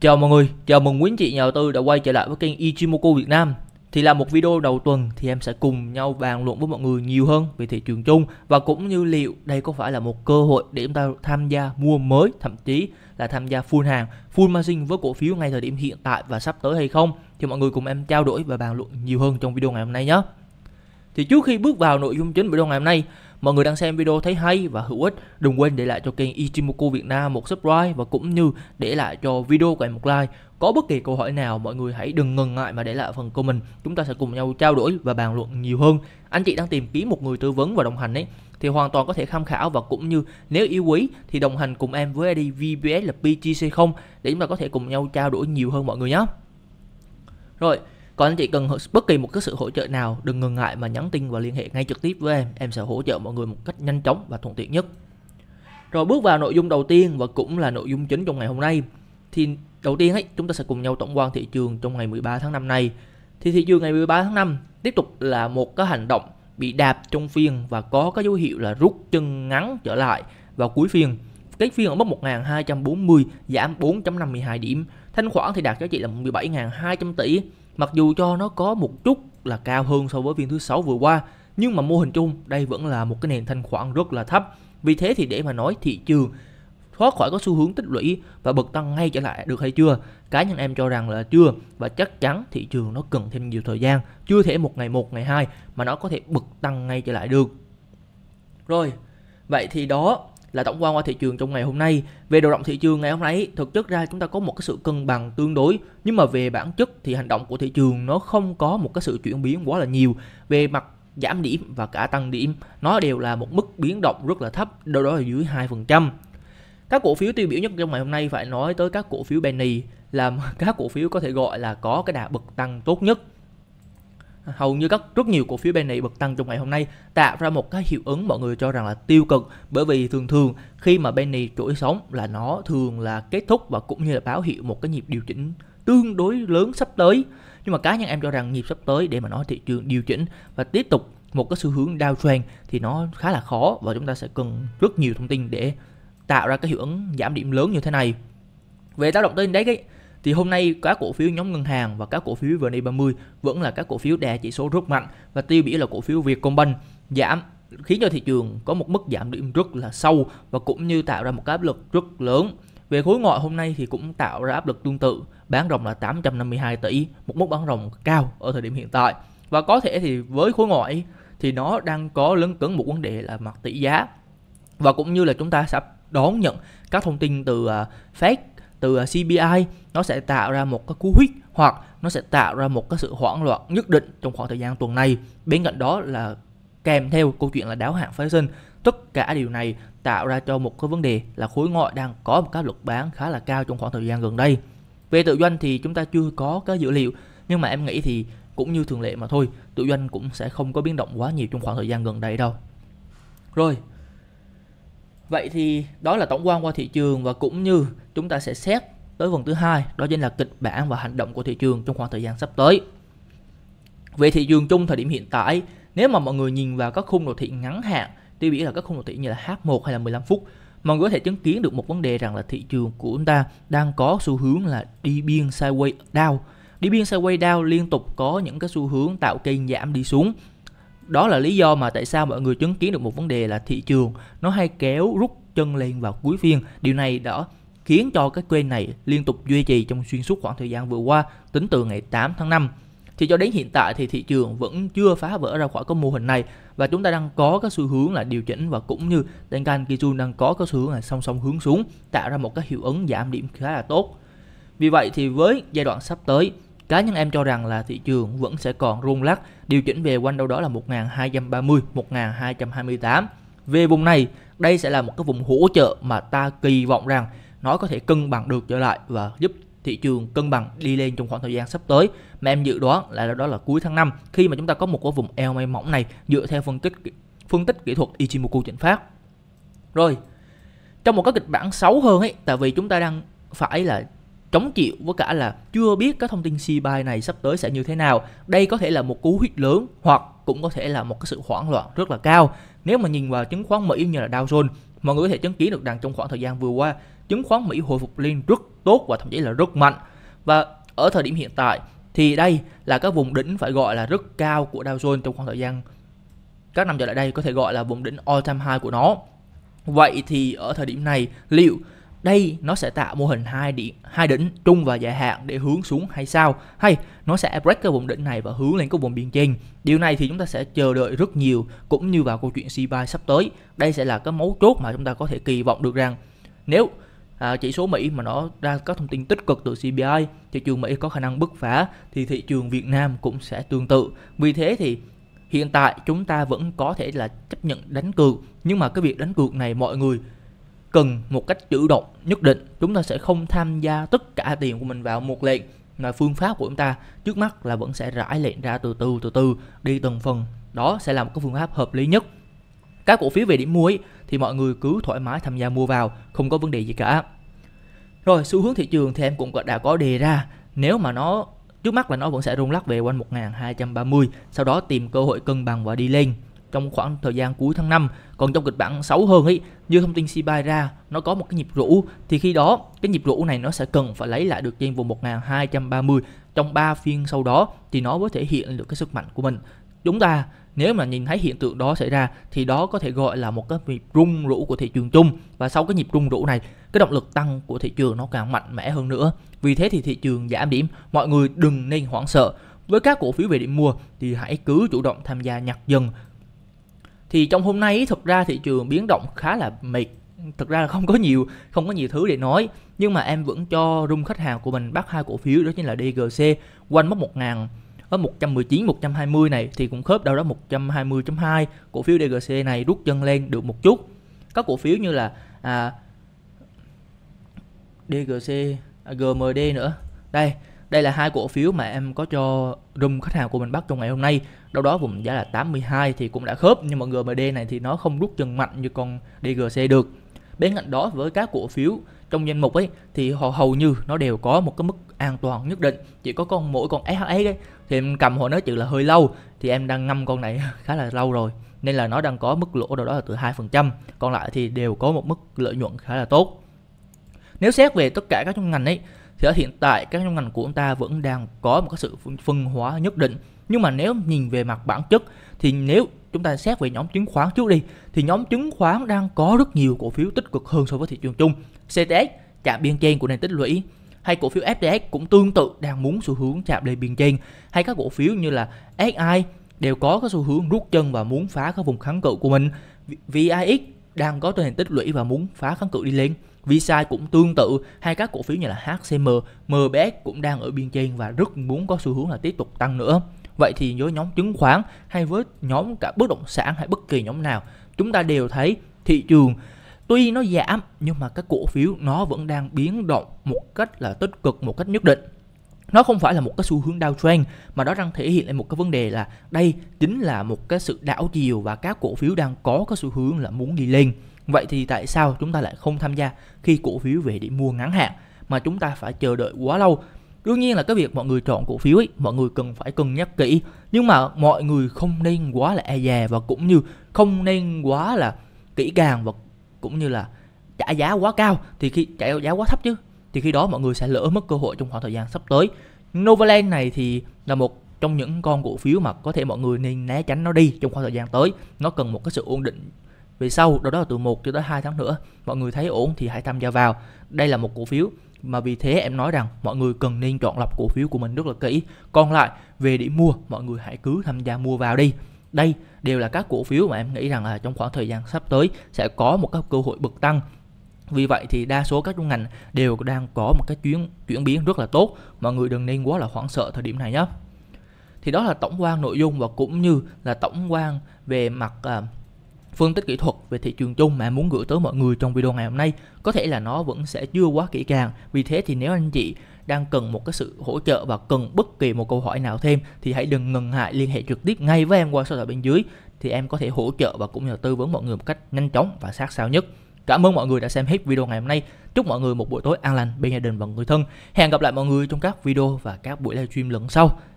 Chào mọi người, chào mừng quý anh chị nhà đầu tư đã quay trở lại với kênh Ichimoku Việt Nam. Thì là một video đầu tuần thì em sẽ cùng nhau bàn luận với mọi người nhiều hơn về thị trường chung và cũng như liệu đây có phải là một cơ hội để chúng ta tham gia mua mới, thậm chí là tham gia full hàng, full margin với cổ phiếu ngay thời điểm hiện tại và sắp tới hay không. Thì mọi người cùng em trao đổi và bàn luận nhiều hơn trong video ngày hôm nay nhé. Thì trước khi bước vào nội dung chính video ngày hôm nay, Mọi người đang xem video thấy hay và hữu ích, đừng quên để lại cho kênh Ichimoku Việt Nam một subscribe và cũng như để lại cho video của em một like. Có bất kỳ câu hỏi nào mọi người hãy đừng ngần ngại mà để lại phần comment, chúng ta sẽ cùng nhau trao đổi và bàn luận nhiều hơn. Anh chị đang tìm kiếm một người tư vấn và đồng hành ấy thì hoàn toàn có thể tham khảo và cũng như nếu yêu quý thì đồng hành cùng em với ID VPS là PGC0 để chúng ta có thể cùng nhau trao đổi nhiều hơn mọi người nhé. Rồi, còn anh chị cần bất kỳ một cái sự hỗ trợ nào, đừng ngần ngại mà nhắn tin và liên hệ ngay trực tiếp với em. Em sẽ hỗ trợ mọi người một cách nhanh chóng và thuận tiện nhất. Rồi bước vào nội dung đầu tiên và cũng là nội dung chính trong ngày hôm nay. Thì đầu tiên ấy, chúng ta sẽ cùng nhau tổng quan thị trường trong ngày 13 tháng 5 này. Thì thị trường ngày 13 tháng 5 tiếp tục là một cái hành động bị đạp trong phiên và có cái dấu hiệu là rút chân ngắn trở lại vào cuối phiên. Cái phiên ở mức 1240 giảm 4.52 điểm. Thanh khoản thì đạt giá trị là 17.200 tỷ Mặc dù cho nó có một chút là cao hơn so với phiên thứ sáu vừa qua, nhưng mà mô hình chung đây vẫn là một cái nền thanh khoản rất là thấp. Vì thế thì để mà nói thị trường thoát khỏi có xu hướng tích lũy và bật tăng ngay trở lại được hay chưa? Cá nhân em cho rằng là chưa và chắc chắn thị trường nó cần thêm nhiều thời gian, chưa thể một ngày một ngày hai mà nó có thể bật tăng ngay trở lại được. Rồi, vậy thì đó là tổng quan qua thị trường trong ngày hôm nay. Về đầu động thị trường ngày hôm nay, thực chất ra chúng ta có một cái sự cân bằng tương đối, nhưng mà về bản chất thì hành động của thị trường nó không có một cái sự chuyển biến quá là nhiều. Về mặt giảm điểm và cả tăng điểm, nó đều là một mức biến động rất là thấp, đâu đó là dưới 2%. Các cổ phiếu tiêu biểu nhất trong ngày hôm nay phải nói tới các cổ phiếu penny là các cổ phiếu có thể gọi là có cái đà bật tăng tốt nhất hầu như các rất nhiều cổ phiếu bên này bật tăng trong ngày hôm nay tạo ra một cái hiệu ứng mọi người cho rằng là tiêu cực bởi vì thường thường khi mà bên này trỗi sóng là nó thường là kết thúc và cũng như là báo hiệu một cái nhịp điều chỉnh tương đối lớn sắp tới nhưng mà cá nhân em cho rằng nhịp sắp tới để mà nói thị trường điều chỉnh và tiếp tục một cái xu hướng downtrend thì nó khá là khó và chúng ta sẽ cần rất nhiều thông tin để tạo ra cái hiệu ứng giảm điểm lớn như thế này về tác động tới index ấy thì hôm nay các cổ phiếu nhóm ngân hàng và các cổ phiếu VN30 e vẫn là các cổ phiếu đè chỉ số rất mạnh và tiêu biểu là cổ phiếu Vietcombank giảm khiến cho thị trường có một mức giảm điểm rất là sâu và cũng như tạo ra một áp lực rất lớn. Về khối ngoại hôm nay thì cũng tạo ra áp lực tương tự, bán ròng là 852 tỷ, một mức bán ròng cao ở thời điểm hiện tại. Và có thể thì với khối ngoại thì nó đang có lớn cứng một vấn đề là mặt tỷ giá. Và cũng như là chúng ta sẽ đón nhận các thông tin từ à, Fed từ à, CPI nó sẽ tạo ra một cái cú huyết hoặc nó sẽ tạo ra một cái sự hoảng loạn nhất định trong khoảng thời gian tuần này. Bên cạnh đó là kèm theo câu chuyện là đáo hạn phái sinh. Tất cả điều này tạo ra cho một cái vấn đề là khối ngoại đang có một cái lực bán khá là cao trong khoảng thời gian gần đây. Về tự doanh thì chúng ta chưa có cái dữ liệu nhưng mà em nghĩ thì cũng như thường lệ mà thôi, tự doanh cũng sẽ không có biến động quá nhiều trong khoảng thời gian gần đây đâu. Rồi, Vậy thì đó là tổng quan qua thị trường và cũng như chúng ta sẽ xét tới phần thứ hai, đó chính là kịch bản và hành động của thị trường trong khoảng thời gian sắp tới. Về thị trường chung thời điểm hiện tại, nếu mà mọi người nhìn vào các khung đồ thị ngắn hạn, tiêu biểu là các khung đồ thị như là H1 hay là 15 phút, mọi người có thể chứng kiến được một vấn đề rằng là thị trường của chúng ta đang có xu hướng là đi biên sideways down. Đi biên sideways down liên tục có những cái xu hướng tạo kênh giảm đi xuống đó là lý do mà tại sao mọi người chứng kiến được một vấn đề là thị trường nó hay kéo rút chân lên vào cuối phiên điều này đã khiến cho cái kênh này liên tục duy trì trong xuyên suốt khoảng thời gian vừa qua tính từ ngày 8 tháng 5 thì cho đến hiện tại thì thị trường vẫn chưa phá vỡ ra khỏi cái mô hình này và chúng ta đang có cái xu hướng là điều chỉnh và cũng như Tenkan Kijun đang có cái xu hướng là song song hướng xuống tạo ra một cái hiệu ứng giảm điểm khá là tốt. Vì vậy thì với giai đoạn sắp tới Cá nhân em cho rằng là thị trường vẫn sẽ còn rung lắc, điều chỉnh về quanh đâu đó là 1230, 1228. Về vùng này, đây sẽ là một cái vùng hỗ trợ mà ta kỳ vọng rằng nó có thể cân bằng được trở lại và giúp thị trường cân bằng đi lên trong khoảng thời gian sắp tới mà em dự đoán là đó là cuối tháng 5 khi mà chúng ta có một cái vùng eo may mỏng này dựa theo phân tích phân tích kỹ thuật Ichimoku chỉnh phát rồi trong một cái kịch bản xấu hơn ấy tại vì chúng ta đang phải là chống chịu với cả là chưa biết cái thông tin CBI này sắp tới sẽ như thế nào. Đây có thể là một cú hít lớn hoặc cũng có thể là một cái sự hoảng loạn rất là cao. Nếu mà nhìn vào chứng khoán Mỹ như là Dow Jones, mọi người có thể chứng kiến được rằng trong khoảng thời gian vừa qua, chứng khoán Mỹ hồi phục lên rất tốt và thậm chí là rất mạnh. Và ở thời điểm hiện tại thì đây là các vùng đỉnh phải gọi là rất cao của Dow Jones trong khoảng thời gian các năm trở lại đây có thể gọi là vùng đỉnh all time high của nó. Vậy thì ở thời điểm này liệu đây nó sẽ tạo mô hình hai điện hai đỉnh trung và dài hạn để hướng xuống hay sao hay nó sẽ break cái vùng đỉnh này và hướng lên cái vùng biên trên điều này thì chúng ta sẽ chờ đợi rất nhiều cũng như vào câu chuyện c sắp tới đây sẽ là cái mấu chốt mà chúng ta có thể kỳ vọng được rằng nếu à, chỉ số Mỹ mà nó ra các thông tin tích cực từ CPI, thị trường Mỹ có khả năng bứt phá thì thị trường Việt Nam cũng sẽ tương tự. Vì thế thì hiện tại chúng ta vẫn có thể là chấp nhận đánh cược nhưng mà cái việc đánh cược này mọi người cần một cách chủ động nhất định chúng ta sẽ không tham gia tất cả tiền của mình vào một lệnh là phương pháp của chúng ta trước mắt là vẫn sẽ rải lệnh ra từ từ từ từ đi từng phần đó sẽ là một cái phương pháp hợp lý nhất các cổ phiếu về điểm mua ấy, thì mọi người cứ thoải mái tham gia mua vào không có vấn đề gì cả rồi xu hướng thị trường thì em cũng đã có đề ra nếu mà nó trước mắt là nó vẫn sẽ rung lắc về quanh 1230 sau đó tìm cơ hội cân bằng và đi lên trong khoảng thời gian cuối tháng 5 còn trong kịch bản xấu hơn ấy như thông tin Sibai ra nó có một cái nhịp rũ thì khi đó cái nhịp rũ này nó sẽ cần phải lấy lại được trên vùng 1230 trong 3 phiên sau đó thì nó mới thể hiện được cái sức mạnh của mình chúng ta nếu mà nhìn thấy hiện tượng đó xảy ra thì đó có thể gọi là một cái nhịp rung rũ của thị trường chung và sau cái nhịp rung rũ này cái động lực tăng của thị trường nó càng mạnh mẽ hơn nữa vì thế thì thị trường giảm điểm mọi người đừng nên hoảng sợ với các cổ phiếu về điểm mua thì hãy cứ chủ động tham gia nhặt dần thì trong hôm nay thực ra thị trường biến động khá là mệt thực ra là không có nhiều không có nhiều thứ để nói nhưng mà em vẫn cho rung khách hàng của mình bắt hai cổ phiếu đó chính là DGC quanh mốc 1000 ở 119 120 này thì cũng khớp đâu đó 120.2 cổ phiếu DGC này rút chân lên được một chút các cổ phiếu như là à, DGC à, GMD nữa đây đây là hai cổ phiếu mà em có cho room khách hàng của mình bắt trong ngày hôm nay. Đâu đó vùng giá là 82 thì cũng đã khớp nhưng mà GMD này thì nó không rút chân mạnh như con DGC được. Bên cạnh đó với các cổ phiếu trong danh mục ấy thì họ hầu như nó đều có một cái mức an toàn nhất định chỉ có con mỗi con SHS ấy thì em cầm hồi nói chữ là hơi lâu thì em đang ngâm con này khá là lâu rồi nên là nó đang có mức lỗ đâu đó là từ 2% còn lại thì đều có một mức lợi nhuận khá là tốt nếu xét về tất cả các trong ngành ấy thì ở hiện tại các nhóm ngành của chúng ta vẫn đang có một cái sự phân hóa nhất định nhưng mà nếu nhìn về mặt bản chất thì nếu chúng ta xét về nhóm chứng khoán trước đi thì nhóm chứng khoán đang có rất nhiều cổ phiếu tích cực hơn so với thị trường chung CTS chạm biên trên của nền tích lũy hay cổ phiếu FTX cũng tương tự đang muốn xu hướng chạm lên biên trên hay các cổ phiếu như là SI đều có cái xu hướng rút chân và muốn phá cái vùng kháng cự của mình VIX đang có trên nền tích lũy và muốn phá kháng cự đi lên Visa cũng tương tự hay các cổ phiếu như là HCM, MBS cũng đang ở biên trên và rất muốn có xu hướng là tiếp tục tăng nữa. Vậy thì với nhóm chứng khoán hay với nhóm cả bất động sản hay bất kỳ nhóm nào, chúng ta đều thấy thị trường tuy nó giảm nhưng mà các cổ phiếu nó vẫn đang biến động một cách là tích cực một cách nhất định nó không phải là một cái xu hướng downtrend mà nó đang thể hiện lại một cái vấn đề là đây chính là một cái sự đảo chiều và các cổ phiếu đang có cái xu hướng là muốn đi lên Vậy thì tại sao chúng ta lại không tham gia khi cổ phiếu về để mua ngắn hạn mà chúng ta phải chờ đợi quá lâu? Đương nhiên là cái việc mọi người chọn cổ phiếu ấy, mọi người cần phải cân nhắc kỹ. Nhưng mà mọi người không nên quá là e dè và cũng như không nên quá là kỹ càng và cũng như là trả giá quá cao thì khi trả giá quá thấp chứ thì khi đó mọi người sẽ lỡ mất cơ hội trong khoảng thời gian sắp tới. Novaland này thì là một trong những con cổ phiếu mà có thể mọi người nên né tránh nó đi trong khoảng thời gian tới. Nó cần một cái sự ổn định về sau đó là từ 1 cho tới 2 tháng nữa mọi người thấy ổn thì hãy tham gia vào đây là một cổ phiếu mà vì thế em nói rằng mọi người cần nên chọn lọc cổ phiếu của mình rất là kỹ còn lại về điểm mua mọi người hãy cứ tham gia mua vào đi đây đều là các cổ phiếu mà em nghĩ rằng là trong khoảng thời gian sắp tới sẽ có một các cơ hội bật tăng vì vậy thì đa số các ngành đều đang có một cái chuyến chuyển biến rất là tốt mọi người đừng nên quá là hoảng sợ thời điểm này nhé thì đó là tổng quan nội dung và cũng như là tổng quan về mặt à, phân tích kỹ thuật về thị trường chung mà em muốn gửi tới mọi người trong video ngày hôm nay có thể là nó vẫn sẽ chưa quá kỹ càng vì thế thì nếu anh chị đang cần một cái sự hỗ trợ và cần bất kỳ một câu hỏi nào thêm thì hãy đừng ngần ngại liên hệ trực tiếp ngay với em qua số thoại bên dưới thì em có thể hỗ trợ và cũng như là tư vấn mọi người một cách nhanh chóng và sát sao nhất Cảm ơn mọi người đã xem hết video ngày hôm nay. Chúc mọi người một buổi tối an lành bên gia đình và người thân. Hẹn gặp lại mọi người trong các video và các buổi livestream lần sau.